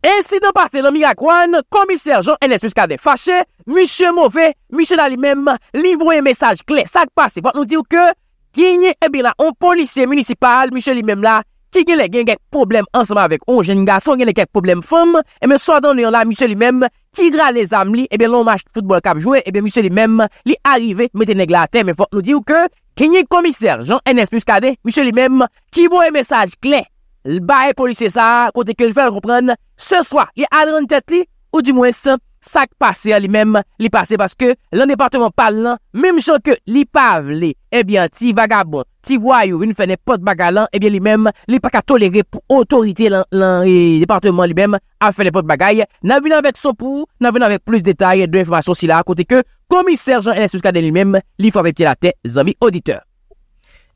E si do pati lomiga kwan, komisèr Jean N.S. Muscadet fache, mèche mauve, mèche la li mèm, livou e mèsaj kle, sa k pasi, vat nou diw ke, genye e bilan, an polisye munisipal, mèche li mèm la, ki genle gengek problem anseman vek ou, genle gengek problem fom, e men so dan nou yon la, misye li menm, ki gra le zam li, e ben loun match futbol kapjou, e ben misye li menm, li arrive, meten e glate, men fok nou di ou ke, kenye komiser, jan NS plus KD, misye li menm, ki bou e mesaj klen, l baye polisye sa, kote ke l fèl kompran, se soa, li adran tet li, ou di mwen se, Sak pase li mem, li pase paske, lan departement pale lan, mim chan ke li pavle, ebyen eh ti vagabot, ti vwayo, in fene pot baga lan, ebyen eh li mem, li paka tolere pou otorite lan, lan, e departement li mem, a fene pot bagay, nan vina vek sopou, nan vina vek plus detay, de informasyon si la, kote ke, komisèrjan en espouskade li mem, li fwa pe pye la te, zami auditeur.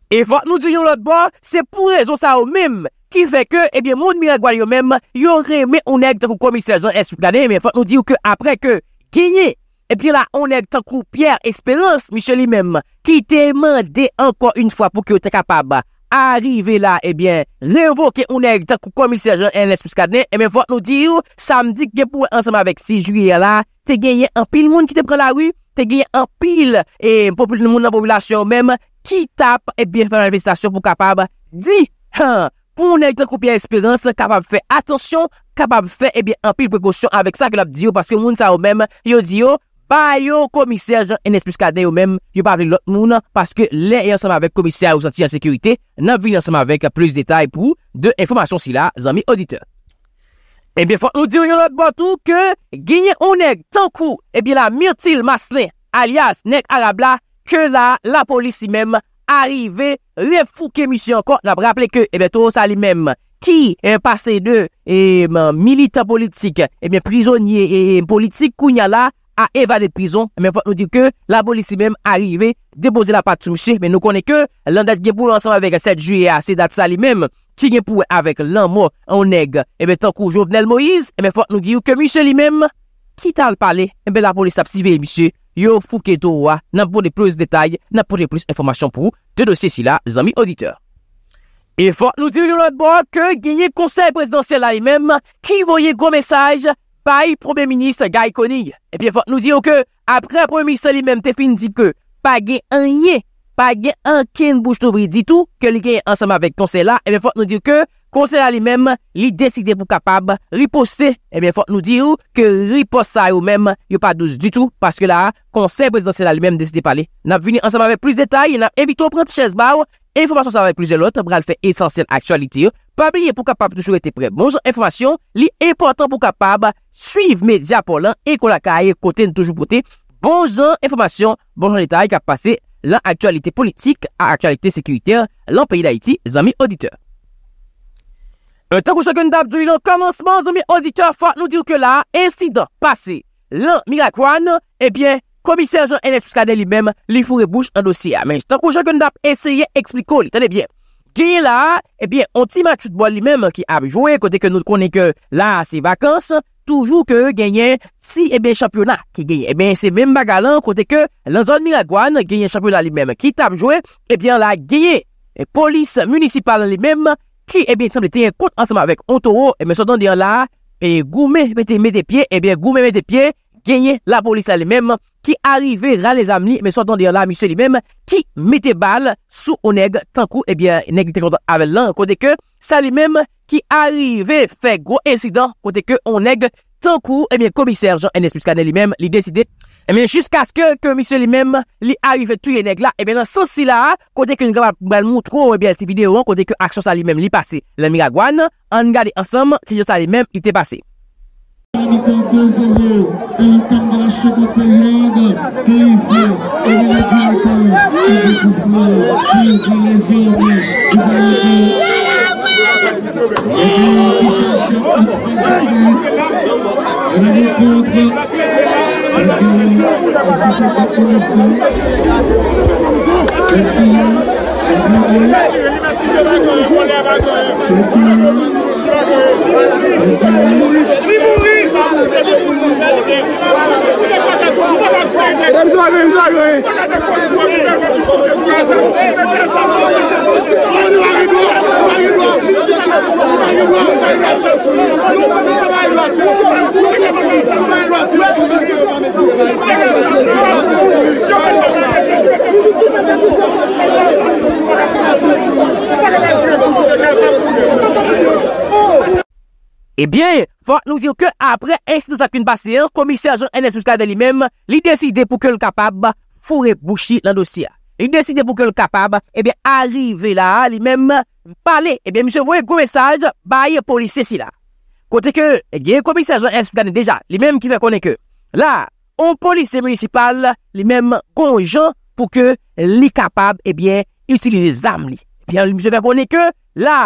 E fwa, nou diyon lout bo, se pou rezo sa ou mim. Ki fè ke, ebyen, moun mire gwa yo mèm, yo remè ou nèk takou komisejan en espous kade, mè fòt nou diyo ke apre ke genye. Ebyen la, ou nèk takou Pierre Espérance, mi chè li mèm, ki te mandè ankon yon fwa pou ki yo te kapab. Arrive la, ebyen, levò ke ou nèk takou komisejan en espous kade, mè fòt nou diyo, samdi ke pou ansem avèk 6 juye la, te genye anpil moun ki te pren la wè. Te genye anpil, e mpòpil moun nan vobilasyon mèm, ki tap, ebyen, eh fè nan investasyon pou kapab, di, haan. pou nèk tan koupi a espirans, kapab fè atensyon, kapab fè epi eh anpil prekosyon avèk sa ke l ap diyo, paske moun sa ou mèm yo diyo, pa yo komisèr jan enes plus kade yo mèm yo pavli lot moun, paske lè yon sèm avèk komisèr ou santi ansekurite, nan vini yon sèm avèk plus detay pou de informasyon si la zanmi auditeur. Epi eh fòt nou diyo yon lot batou ke ginyen ou nèk tan kou, epi eh la mirtil masne alias nèk ara bla ke la la polisi mèm, Arrive, refouke misi ankon, nap rapple ke, ebe, to sa li mem. Ki, en pase de, e, eh milita politik, ebe, prizonye, e, politik, kounya la, a evade prizon. Ebe, fote nou di ke, la polisi mem, arrive, depose la pati sou misi. Me nou kone ke, landat genpou ansam avek 7 juye a, se dat sa li mem. Ki genpou avek lan mo, an neg. Ebe, tankou, Jovenel Moïse, ebe, eh fote nou di ou ke, misi li mem. Kitan pale, eh be la polis ap sivye misye, yo fouke to wa, nan pou de plus detay, nan pou de plus informasyon pou, te dosye si la, zami auditeur. E fote nou dire yo la bo, ke genye konsey presidansye la li menm, ki voye gwo mesaj, pa yi promen ministre gay koni. E pi fote nou dire yo ke, apre promen ministre li menm te fin di ke, pa genye, pa genye anken bouche toubri di tou, ke li genye ansame avek konsey la, e pi fote nou dire yo ke, Konseil alimem li deside pou kapab riposse, ebyen fote nou di ou ke riposse a ou mem yo pa douze du tou, paske la konseil presidansel alimem deside pale. N ap vini ansama ve plis detay, n ap evito pranti chesbaw, informasyon sa ve plis elot, bral fe esansyen aksualite yo. Pabliye pou kapab touchou ete pre, bonjon informasyon, li epotan pou kapab suiv media polan, ekola ka aye kote nou touchou pote. Bonjon informasyon, bonjon detay, kap pase la aksualite politik a aksualite sekiriter, lan peyi da iti, zami auditeur. Tan kou chan gen dap douni nan konansman, zon mi auditeur fwa nou diru ke la, ensi dan, pase, lan, mi la kwan, ebyen, komiserjan NS Puskanen li menm li furebouche an dosye. Men, tan kou chan gen dap enseye ekspliko li, tan ebyen, genye la, ebyen, an ti mat choutbo li menm ki apjowe, kote ke nou konen ke la se vakans, toujou ke genye, si ebyen, championa ki genye. Ebyen, eh se menm bagalan, kote ke lan zon mi la kwan, genye championa li menm ki apjowe, ebyen, la genye, polis munisipal li menm, Ki, ebyen, semp de tenye kont ansama vek ontoro, ebyen, so don diyan la, e goume mette mette pye, ebyen, goume mette pye, genye la polis la li menm, ki arive rale zamli, ebyen, eh so don diyan la, misye li menm, ki mette bal sou o neg, tankou, ebyen, eh neg li tenye kontan avelan, kote ke, sa li menm, ki arive fek gwo insidan, kote ke, o neg, tankou, ebyen, eh komiserje enes plus kanel li menm, li deside, Emen, jiska sk ke komisyon li mem li avifet tou ye neg la, emen, an son si la, kontè ke yon gwa moutro, eben, ti video wan kontè ke aksyon sa li mem li pase. Le mi gwa gwan, an gade ansam, ki joun sa li mem ite pase. Yon, yon, yon, yon, yon, yon. 국민 te disappointment m le ou m let Mwim mwiri! Mwim mwiri! Ebyen, fwa nou zir ke apre, ensi nou sakoun basen, komise ajan en espouskade li mem, li deside pou ke l kapab fure bouchi lan dosya. Li deside pou ke l kapab, ebyen, arive la, li mem, pale, ebyen, mse voye komise ajan, baye polise si la. Kote ke, gen komise ajan en espouskade deja, li mem ki fè konen ke, la, on polise municipal, li mem konjon, pou ke li kapab, ebyen, itilize zam li. Ebyen, mse fè konen ke, la.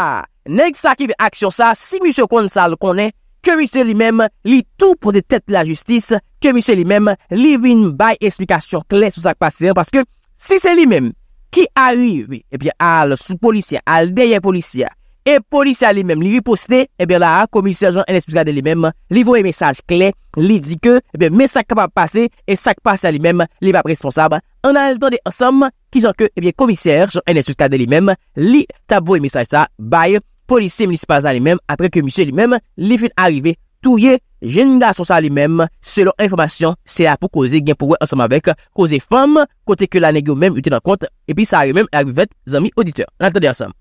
Nèk sa ki ve aksyon sa, si misye kon sa le konen, ke misye li mèm li tou pou de tèt la justis, ke misye li mèm li vi nou bay esplikasyon kle sou sak pasir. Paske, si se li mèm ki a li, ebyen, eh al sou polisyen, al deyen polisyen, e polisyen li mèm li vi poste, ebyen, eh la komisyen jan en esplikasyon de li mèm, li vou e mesaj kle, li di ke, ebyen, eh mesak kapap pase, e sak pase a li mèm, li pa presponsab. An al tonde ansam, ki jan ke, ebyen, komisyen jan en esplikasyon de li mèm, li tab vou e mesaj sa, baye. Polisè municipal zan li mèm, apre ke misè li mèm, li fin arive, touye, geni la sosal li mèm, selon informasyon, se la pou koze gen pou we ansam avek, koze fam, kote ke la negyo mèm yote nan kont, epi sa arive mèm, arive vet, zan mi auditeur. Nantande ansam.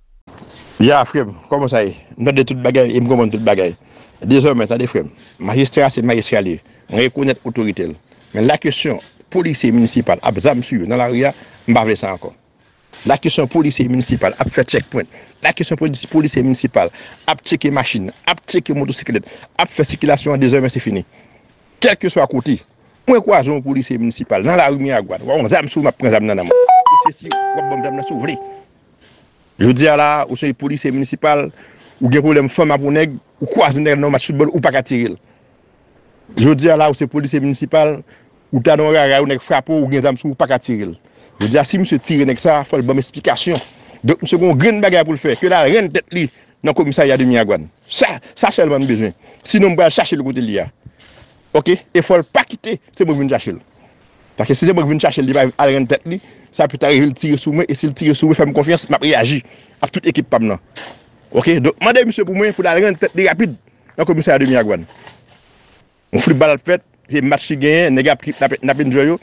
Ya frem, komos ay, nou de tout bagay, im komon tout bagay. De zan mèm, ta de frem, magistrasi magistrali, rekounet otoritel, men la kesyon, polisè municipal, ap zam su, nan la riyan, mbavle sa an kont. La kesyon polise municipal ap fe checkpoint, la kesyon polise municipal ap teke masin, ap teke motosiklet, ap fe sikilasyon de zon men se fini. Kelke so akoti, mwen kwa zon polise municipal nan la rumi agwane, wan zanm sou map prezab nananman. E se si, wak bambam nan sou vli. Jou di ala, ou se polise municipal, ou gen problem fom ap ou neg, ou kwa zon neg nan mat chute bol ou pak atiril. Jou di ala, ou se polise municipal, ou tanon rara ou neg frapo ou gen zanm sou ou pak atiril. Ah, si msè tire nek sa, fòl bon m'esplikasyon. Msè kon grene bagay pou l'fè. Kè la ren tèt li nan komissari Ademi Agwane. Sa, sa chèl man bejwen. Sinon mwen chache l'kote li ya. E fòl pa kite, se mwen vin chache l. Parke se se mwen vin chache l, di ba ren tèt li, sa pwè ta revi l tire sou mè. E se l tire sou mè, fè m konfiyans, m ap reagi. A tout ekip pam nan. Mande msè pou mwen, pou la ren tèt li rapid nan komissari Ademi Agwane. Mwen flip bal al fèt, se mat chigè, nega napen joyo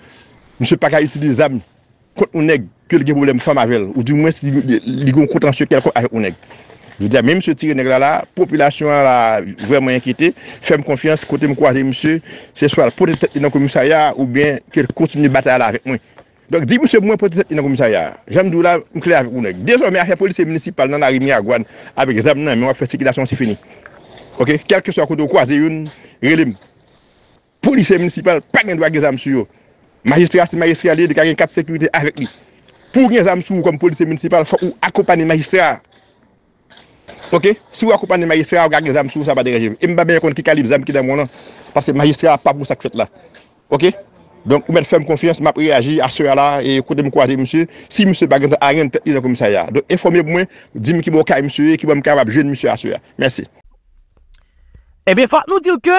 kont ou neg ke li gen bole mou fam avel, ou di mwen si li goun kontan syo kel kon avek ou neg. Jou di ya, mwen msè tire neg la la, populasyon la vwèm mwen enkite, fèm konfians kote mwen kwaze msè, se swal potetet inan komisaryan, ou gen ke kontinu batay la avek mwen. Donk di mwen mwen potetet inan komisaryan, jan mdou la mkli avek ou neg. Dejou mwen afe polise municipal nan a rimi a gwan, avek zem nan mwen wak fwesikilasyon, se fini. Ok, kelke swa kote kwaze yon, relim, polise municipal, pak men Majistra se majistra li, di ka gen kat sekurite avek li. Pou gen zan msou kom polisi municipal, fok ou akopane majistra. Ok? Sou akopane majistra, ou gen gen zan msou, sa pa de rejiv. E mba ben yon konti ki kalib zan mki den moun an. Paske majistra pa pou sak fet la. Ok? Donk ou men fèm konfians, map reagir, asura la, e kote mkwaze msou. Si msou bagante a gen, te izan kon msou aya. Donk informe mwen, di mki bo ka msou, e ki bo mka wap jen msou asura. Mersi. Ebe fok nou dir ke,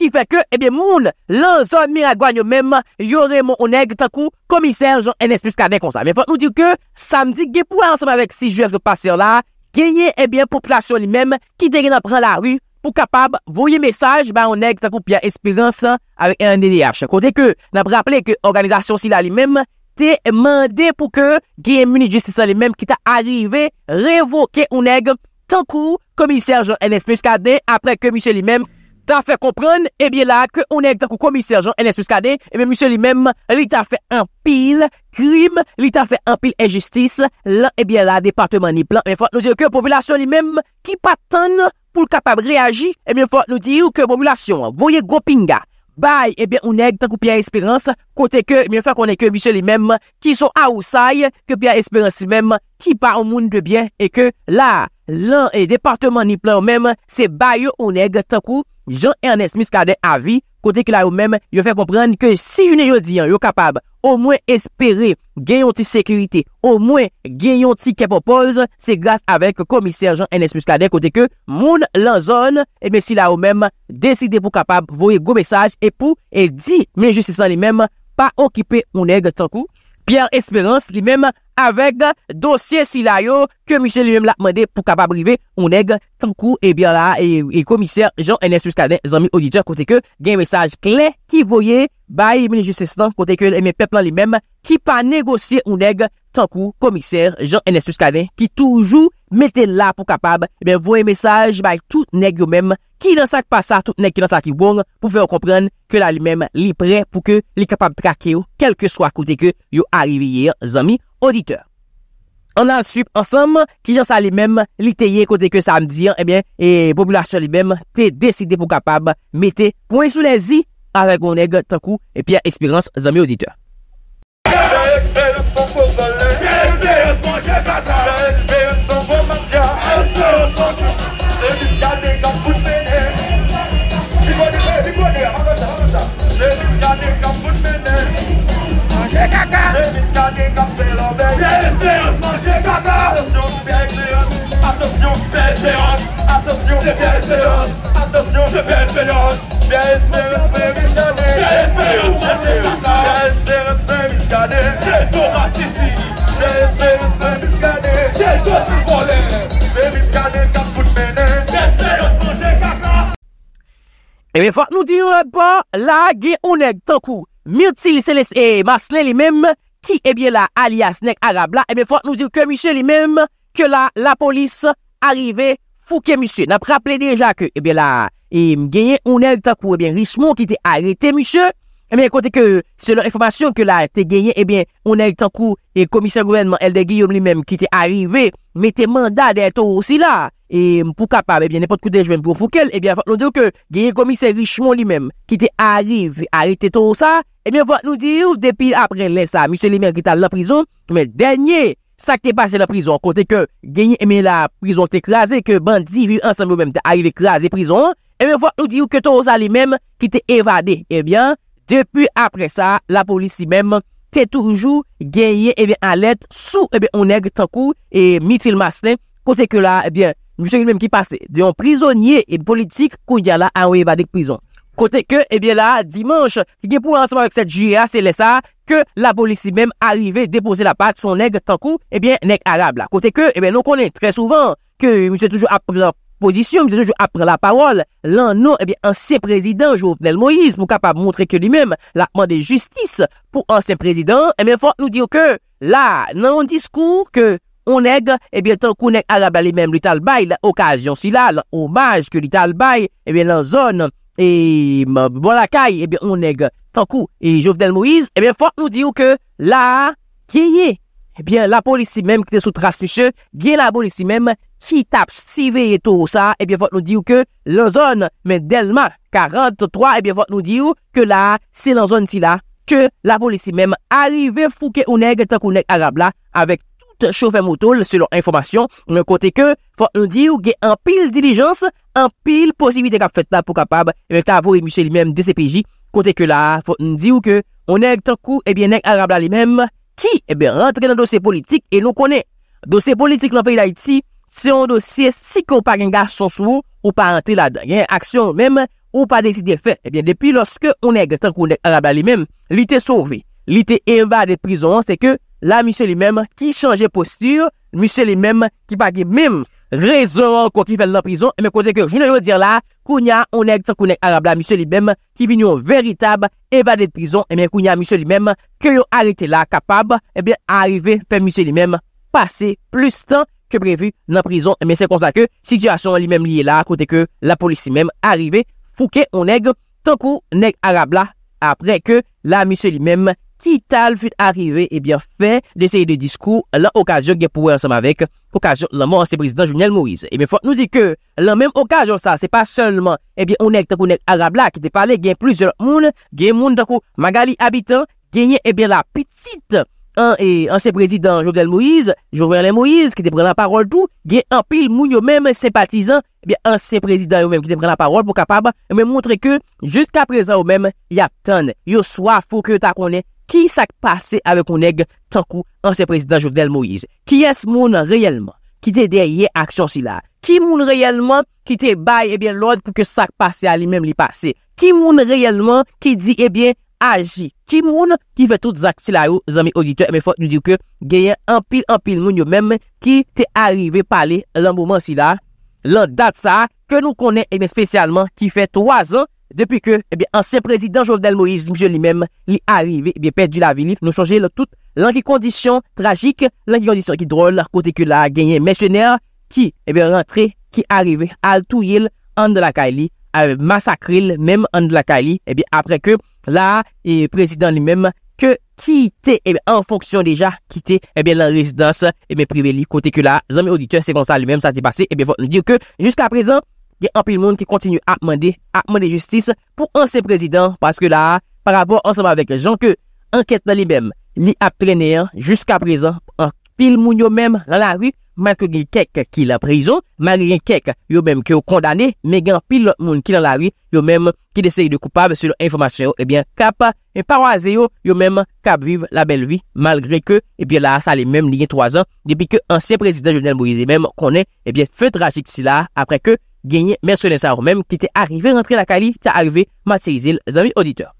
Ki fè ke, ebyen eh moun, lan zon miragwanyo mèm, yorè moun ou neg tan kou komisèr joun NS plus kade kon sa. Men fòt nou dir ke, samdi, ge pou anseman eh vek si jòs ke pasèr la, genye ebyen poplasyon li mèm ki denye nan pran la ru pou kapab voye mesaj ba ou neg tan kou piya espiransan avèk e an EDH. Kote ke, nan preaple ke organizasyon sila li mèm, te mande pou ke genye muni justice li mèm ki ta arive revoke ou neg tan kou komisèr joun NS plus kade apre ke misèr li mèm. Ta fè kompran, e bie la, ke ou neg tankou komisèrjon NS plus KD, e bie moussè li mèm, li ta fè anpil krim, li ta fè anpil enjustis, la, e eh bie la, departement ni plan, mè fò, nou dire ke popolasyon li mèm, ki patan pou kapab reagi, e eh bie fò, nou dire ke popolasyon, voye gopinga, bay, e eh bie ou neg tankou piya espirans, kote ke, mè fè konen ke moussè li mèm, ki sou aousay, ke piya espirans li mèm, ki pa ou moun de bien, e ke la. lan e departement ni plan ou mèm se ba yo ou neg tan kou, jan enes miskade avi, kote ke la ou mèm yo fè komprenn ke si jounen e yo diyan yo kapab, ou mwen espere genyon ti sekurite, ou mwen genyon ti ke popoz, se graf avek komisèr jan enes miskade kote ke moun lan zon, e mè si la ou mèm deside pou kapab vouye go mesaj, e pou e di mè justisan li mèm pa okipe ou neg tan kou, pier esperans li mèm, avek dosye si la yo ke miche li men la mande pou kapab rive ou neg tan kou e eh bia la e eh, komiser eh, Jean NS plus Kadin zanmi odidja kote ke gen mesaj klen ki voye bay mene justesan kote ke mene peplan li men ki pa negosye ou neg tan kou komiser Jean NS plus Kadin ki toujou mette la pou kapab e bia voye mesaj bay tout neg yo men ki nan sak pa sa tout neg ki nan sak ki wong pou fe yo kompren ke la li men li pre pou ke li kapab trake yo kelke swa kote ke yo arive ye yo zanmi auditeur. An ansup ansam, ki jan sa li mem, li teye kote ke samdian, e bien, e populasyon li mem, te deside pou kapab mette pon soulenzi a rekonen tan kou, e pi a ekspirans zan mi auditeur. Mwen eh fwa noudi wèp euh, wèp, la ge ou neg tenkou. Mwen fwa noudi wèp wèp, la ge ou neg tenkou. ki ebyen eh la alias Nek Arab la, ebyen eh fote nou dire ke misye li mem, ke la la polis arive, fouke misye. Nap rappele deja ke, ebyen eh la, e mgenyen, ou nel takou ebyen Richemont ki te arete, misye, ebyen konti ke, selon informasyon ke la te genyen, ebyen, ou nel takou, e komisyon gouvenman Elde Guillaume li mem, ki te areve, mette manda de eto osi la, E mpou kapab, ebyen, nepot koude jwen pou foukel, ebyen, eh fok nou diyo ke genye komise Richemont li menm, ki te arrive, alite to sa, ebyen, eh fok nou diyo, depi apre lè sa, misè li menm ki ta la prizon, mwen denye, sa ki te pase la prizon, kote ke genye, ebyen, eh la prizon te klaze, ke bandi vi ensembe ou menm te arrive klaze prizon, ebyen, fok nou diyo ke to sa li menm, ki te evade, ebyen, depi apre sa, la polisi menm, te toujou, genye, ebyen, alèd, sou, ebyen, onèk, tankou, e mitil maslen, kote ke la, ebyen, Mwen se yon mèm ki pase, de yon prizonye et politik kou yala anwe badek prizon. Kote ke, e bie la, dimanche, ki gen pou anseman vek set J.A.C.L.S.A., ke la polisi mèm arrive depose la pat son neg tankou, e bie neg agab la. Kote ke, e bie nou konen, tre souvan, ke mwen se toujou apre la posisyon, mwen se toujou apre la parol, lan nou, e bie, anseyn prezident, Jouvenel Moïse, mou kapap montre ke li mèm, la mande justice pou anseyn prezident, e eh mèm fwa nou diyo ke, la, nan yon diskou, ke, On neg, ebyen, tankou nek alab la li menm li talbay, la okasyon si la, la omaj ke li talbay, ebyen, la zon, e, bon la kay, ebyen, eh on neg. Tankou, e, Jovdel Moïse, ebyen, fote nou diyo ke la, kiye, ebyen, la polisi menm ki te sou trasfiche, ge la polisi menm ki taps si vey eto ou sa, ebyen, fote nou diyo ke la zon, me delman, 43, ebyen, fote nou diyo, ke la, se lan zon si la, ke la polisi menm arive fouke ou neg, tankou nek alab la, avek, choufe moutol selon informasyon. Kote ke, fote n di ou ge anpil dilijans, anpil posibite kap fetta pou kapab, mek ta avou e musye li menm de sepeji. Kote ke la, fote n di ou ke, ou neg tankou, ebyen neg arable li menm, ki, ebyen rentre nan dosye politik, e nou konen. Dosye politik lan vey la iti, se yon dosye si kon pa gen gas son sou, ou pa rentre la eh dengen aksyon menm, ou pa deside fe, ebyen depi loske ou neg tankou neg arable li menm, li te sove. Li te eva de prizon, se ke la misè li mèm ki chanje postur, misè li mèm ki pa ge mèm rezon kwa ki fèl nan prizon, mè kote ke jounen yo dire eh la, kounya onèk tan kou nèk arablan misè li mèm ki vin yo veritab evade de prizon, mè kounya misè li mèm ke yo arete la kapab, mè arive fèm misè li mèm pase plus tan ke prevu nan prizon, mè se konsa ke sityasyon li mèm liye la kote ke la polisi mèm arive, fouke onèk tan kou nèk arablan apre ke la misè li mèm tital fyt arrive ebyen eh fin de seye de diskou la okajon gen pouwer som avek, okajon la monsi prezident Julien Mouiz. Ebyen fote nou di ke, la menm okajon sa, se pa solman, ebyen ounek takounek Arablak te pale gen plizor moun, gen moun takou Magali abitan, genye ebyen eh la petite moun. an se prezidant Jovedel Moïse, Jovedel Moïse, ki te pren la parol tou, gen an pil moun yo mèm sempatizan, eh an se prezidant yo mèm ki te pren la parol pou kapab, mè eh montre ke, jist ka prezant yo mèm, yap ton, yo swa fok yo ta konen, ki sak pase ave konen tan kou an se prezidant Jovedel Moïse. Ki es moun reyelman, ki te deye aksyon sila. Ki moun reyelman, ki te baye ebyen eh lòd pou ke sak pase a li mèm li pase. Ki moun reyelman, ki di ebyen, Aji kimoun ki ve tout zak sila ou, zan mi auditeur, me fok nou diw ke geyen an pil an pil moun yo mem ki te arive pale lan mouman sila. Lan dat sa ke nou konen ebe eh spesyalman ki fe 3 an depi ke ebe eh ansyen prezident Jovdel Moise Mjoli mem li arive ebe eh perdi la vili. Nou chanje le tout lanky kondisyon tragik, lanky kondisyon ki drol, koteke la genyen mesyoner ki ebe rentre, ki arive al touyil an de la kaili, abe masakril mem an de la kaili ebe apre ke... La, e prezident li menm ke kite, e en fonksyon deja kite, la e rezidans priveli kote ke la, zan mi odite, se bon sa li menm, sa te pase, ebe, fote li dire ke, jiska prezant, yon pil moun ki kontinu apmande, apmande justice pou anse prezident, paske la, par rapport anseman vek zan ke, anket nan li menm, li ap trenen, jiska prezant, an pil moun yo menm nan la ri, manke gen kek ki la prezo, manke gen kek yo menm ki yo kondane, men gen pil moun ki lan la vi, yo menm ki deseye de koupab, selon informasyon yo, eh ebyen kap, e parwaze yo, yo menm kap vive la bel vi, malgre ke, ebyen eh la, sa le menm liyen 3 an, depi ke ansyen prezident jounel Mouize, menm konen, ebyen eh fe trajik si la, apre ke, genye mersou lesan ou menm, ki te arrive rentre la kali, te arrive materize l zanvi auditor.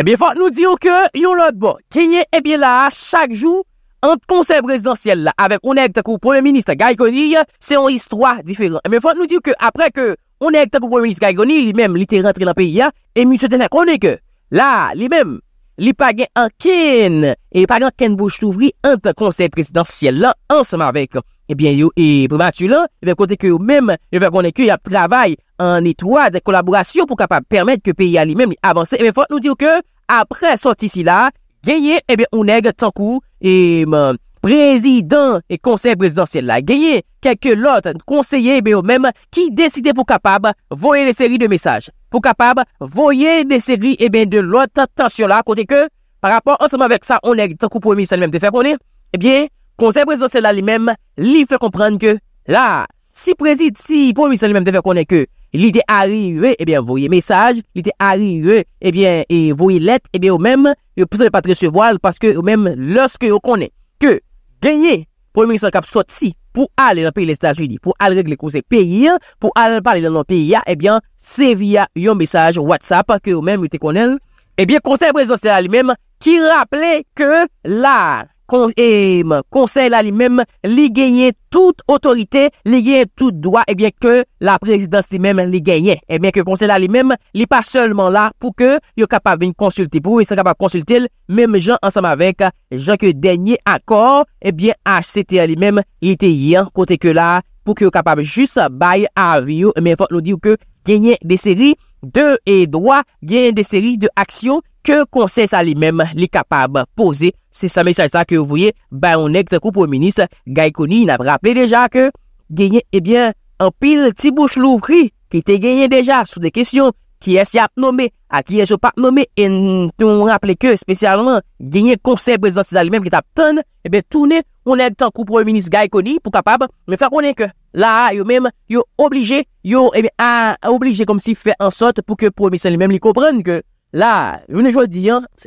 Ebyen fote nou diyo ke, yo lout bon, genye ebyen la, chak jou, ant konsey presidansyel la, avek onek takou pwemilist Gajgoni, se yon histwa diferan. E mwen fote nou diw ke, apre ke onek takou pwemilist Gajgoni, li mem li te rentre la peyi ya, e mwen se te fè konen ke, la, li mem, li pagen anken, e pagen anken bouche louvri, ant konsey presidansyel la, ansenman vek. Ebyen yo, e pou matu lan, vek kote ke yo mem, vek konen ke, ya travay, an etwa de kolaborasyon, pou kapap permet ke peyi ya li mem avanse. E mwen fote nou diw ke, ap genye, eh ebe, ou neg tan kou, e, m, euh, prezidant e konsey prezidansye la, genye, keke lot, konseye, ebe, eh ou mem, ki deside pou kapab, voye le seri de mesaj, pou kapab, voye de seri, ebe, de lot, tan sur la, kote ke, par rapport, anseman vek sa, ou neg tan kou pou emis an, ebe, te fe konen, eh ebe, konsey prezidansye la, li mem, li fe kompran ke, la, si prezid, si pou emis an, ebe, te fe konen ke, Li te arriye, ebyen, eh voye mesaj, li te arriye, ebyen, eh e voye let, ebyen, eh ou menm, yo pesele pa tresevoil, paske ou menm, loske yo kone, ke genye, pou yon mesej kap sot si, pou ale lan peye le staj judi, pou ale regle konsey peyi, pou ale pale lan lan peyi, ya, ebyen, se via yon mesaj, ou whatsapp, ke ou menm, yo te konen, ebyen, konsey prezonsi la li menm, ki rapple ke la, E, konsel alimem li genye tout otorite, li genye tout dwa, ebyen ke la prezidans li menm li genye, ebyen ke konsel alimem li pa solman la pou ke yo kapab vin konsulti pou, li e se kapab konsultil, mem jan ansam avek, jan ke denye akor, ebyen HCT alimem li te yian kote ke la, pou ke yo kapab jis bay avyo, ebyen fon lo di ou ke genye de seri de edwa, genye de seri de aksyon, ke konsè sa li mèm li kapab pose, se sa mesè sa ki ou voye, ba yon ek tan koupou ménis, gay koni n ap rappele deja ke, genye, ebyen, eh an pil ti bouch louvri, ki te genye deja sou de kesyon, ki es ya ap nome, a ki es yo pa ap nome, e nou rappele ke, spesialan, genye konsè prezant se sa li mèm ki tap ton, ebyen, toune, yon ek tan koupou ménis gay koni, pou kapab me fè konen ke, la, yo mèm, yo oblije, yo, ebyen, a oblije kom si fè ansot, pou ke promis se li mèm li kopren ke, La, yon e jodi,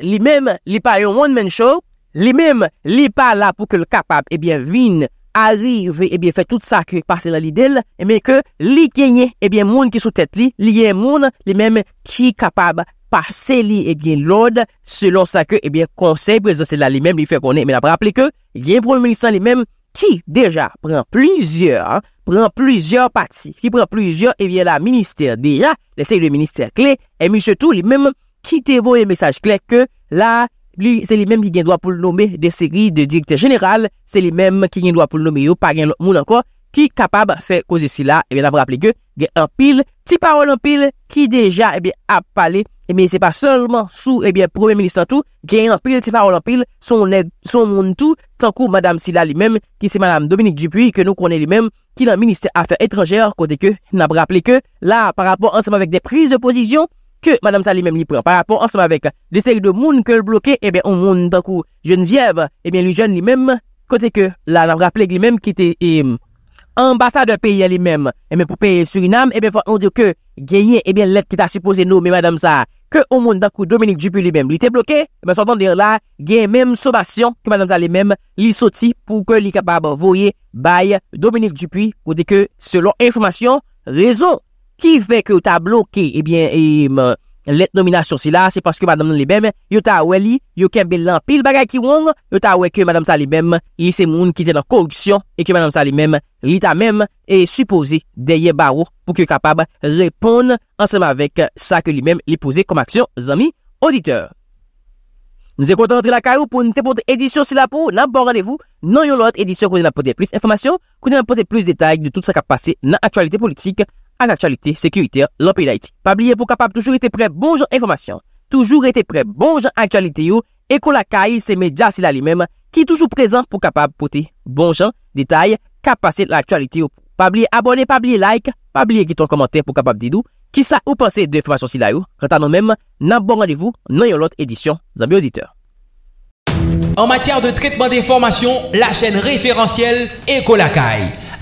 li mem, li pa yon moun menchou, li mem, li pa la pou ke l kapab, ebyen, eh vin, arrive, ebyen, eh fè tout sa ke passe la li del, ebyen, ke li genye, ebyen, moun ki sou tèt li, li genye moun, li mem, ki kapab, passe li, ebyen, lode, selon sa ke, ebyen, konsey prezose la, li mem, li fè konen, ebyen, apraple ke, li genye pou moun minister li mem, ki, deja, pren plusieurs, pren plusieurs patsi, ki pren plusieurs, ebyen, eh la minister, deja, le sey de minister kle, ebyen, sotou, li mem, ki te voye mesaj klek ke la, li se li mem ki gen doa pou l'nome de seri de direkter general, se li mem ki gen doa pou l'nome yo par gen moun anko, ki kapab fe kozi si la, ebyen eh ap rappele ke gen anpil, ti parol anpil, ki deja ebyen eh ap pale, ebyen eh se pa solman sou ebyen premier ministre an tou, gen anpil, ti parol anpil, son moun tou, tan kou madame si la li mem, ki se madame Dominique Dupuis, ke nou konen li mem, ki nan minister afe etrenger, kote ke nan rappele ke la, par rapport anseman vek de priz de pozisyon, ke madame sa li mem li pren. Par rapport, ansem avek de seri de moun ke l bloke, ebe, eh an moun tankou jenviev, ebe, eh li jen li mem kote ke la napraplek li mem ki te embasa eh, de peye li mem. Ebe, pou peye Suriname, ebe, fwa an dir ke genye, ebe, let ki ta suppose nou, me madame sa, ke an moun tankou Dominique Dupuis li mem li te bloke, ebe, sotan dir la genye mem sobasyon ki madame sa li mem li soti pou ke li kapab voye baye Dominique Dupuis kote ke selon informasyon rezo. Ki fe ke ou ta bloke, ebyen, eh eh, let nominasyon sila, se paske madame nan li bem, yo ta wè li, yo kembe lan pil bagay ki wong, yo ta wè ke madame sa li bem, li se moun ki te nan korupsyon, e ke madame sa li bem, li ta mem, e suppose deye barou pou ke wè kapab repon anselman vek sa ke li bem li pose kom aksyon zami auditeur. Nou te kontan rentre la kayou pou nou te pote edisyon sila pou nan bon radevou, nou yon lot edisyon kwenye nan pote plus informasyon, kwenye nan pote plus detayk de tout sa kap pase nan aktualite politik, an akswalite sekywite lopi la iti. Pabliye pou kapab toujou ete pre bonj an akswalite yo, ekou lakay semedja sila li mem, ki toujou prezant pou kapab pote bonj an detay kapase lakalite yo. Pabliye abone, pabliye like, pabliye giton komante pou kapab didou, ki sa ou panse de informasyon sila yo, ratan nou mem nan bon randevou nan yon lot edisyon zan bi auditeur. En matyar de tretman de informasyon, la chen referansyel ekou lakay.